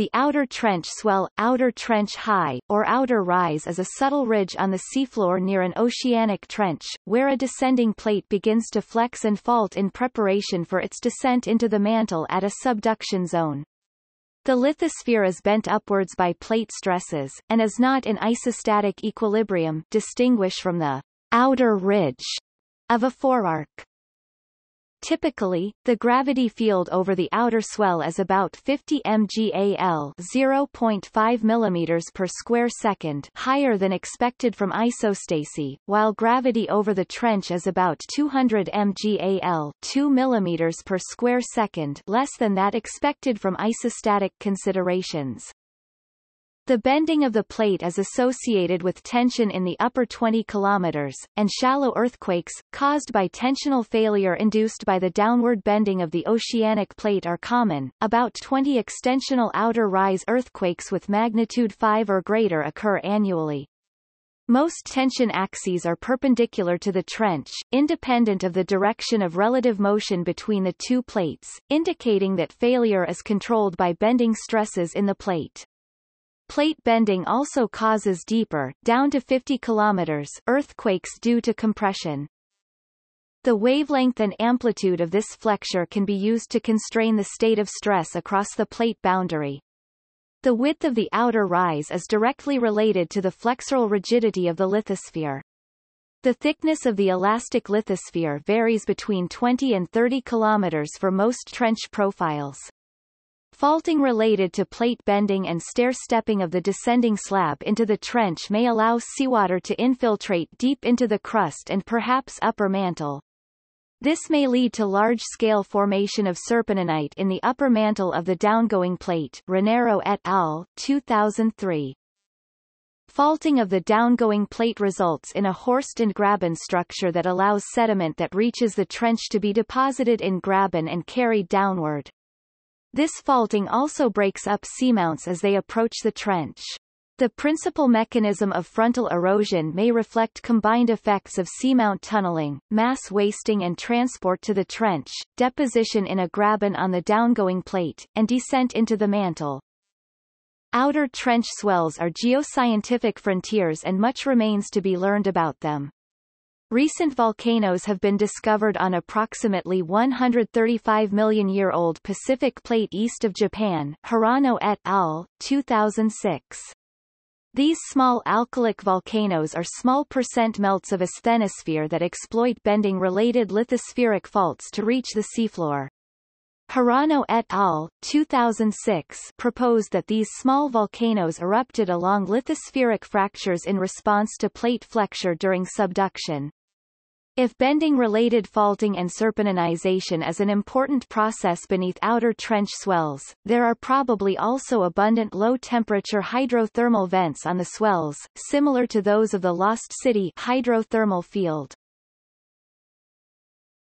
The outer trench swell, outer trench high, or outer rise is a subtle ridge on the seafloor near an oceanic trench, where a descending plate begins to flex and fault in preparation for its descent into the mantle at a subduction zone. The lithosphere is bent upwards by plate stresses, and is not in isostatic equilibrium distinguish from the outer ridge of a forearc. Typically, the gravity field over the outer swell is about 50 mgal 0.5 millimeters per square second higher than expected from isostasy, while gravity over the trench is about 200 mgal 2 millimeters per square second less than that expected from isostatic considerations. The bending of the plate is associated with tension in the upper 20 km, and shallow earthquakes, caused by tensional failure induced by the downward bending of the oceanic plate are common. About 20 extensional outer rise earthquakes with magnitude 5 or greater occur annually. Most tension axes are perpendicular to the trench, independent of the direction of relative motion between the two plates, indicating that failure is controlled by bending stresses in the plate. Plate bending also causes deeper, down to 50 kilometers, earthquakes due to compression. The wavelength and amplitude of this flexure can be used to constrain the state of stress across the plate boundary. The width of the outer rise is directly related to the flexural rigidity of the lithosphere. The thickness of the elastic lithosphere varies between 20 and 30 kilometers for most trench profiles. Faulting related to plate bending and stair-stepping of the descending slab into the trench may allow seawater to infiltrate deep into the crust and perhaps upper mantle. This may lead to large-scale formation of serpentinite in the upper mantle of the downgoing plate Renero et al., 2003. Faulting of the downgoing plate results in a Horst and graben structure that allows sediment that reaches the trench to be deposited in graben and carried downward. This faulting also breaks up seamounts as they approach the trench. The principal mechanism of frontal erosion may reflect combined effects of seamount tunneling, mass wasting and transport to the trench, deposition in a graben on the downgoing plate, and descent into the mantle. Outer trench swells are geoscientific frontiers and much remains to be learned about them. Recent volcanoes have been discovered on approximately 135 million year old Pacific plate east of Japan, Hirano et al., 2006. These small alkalic volcanoes are small percent melts of a asthenosphere that exploit bending-related lithospheric faults to reach the seafloor. Hirano et al. 2006 proposed that these small volcanoes erupted along lithospheric fractures in response to plate flexure during subduction. If bending-related faulting and serpentinization is an important process beneath outer trench swells, there are probably also abundant low-temperature hydrothermal vents on the swells, similar to those of the Lost City hydrothermal field.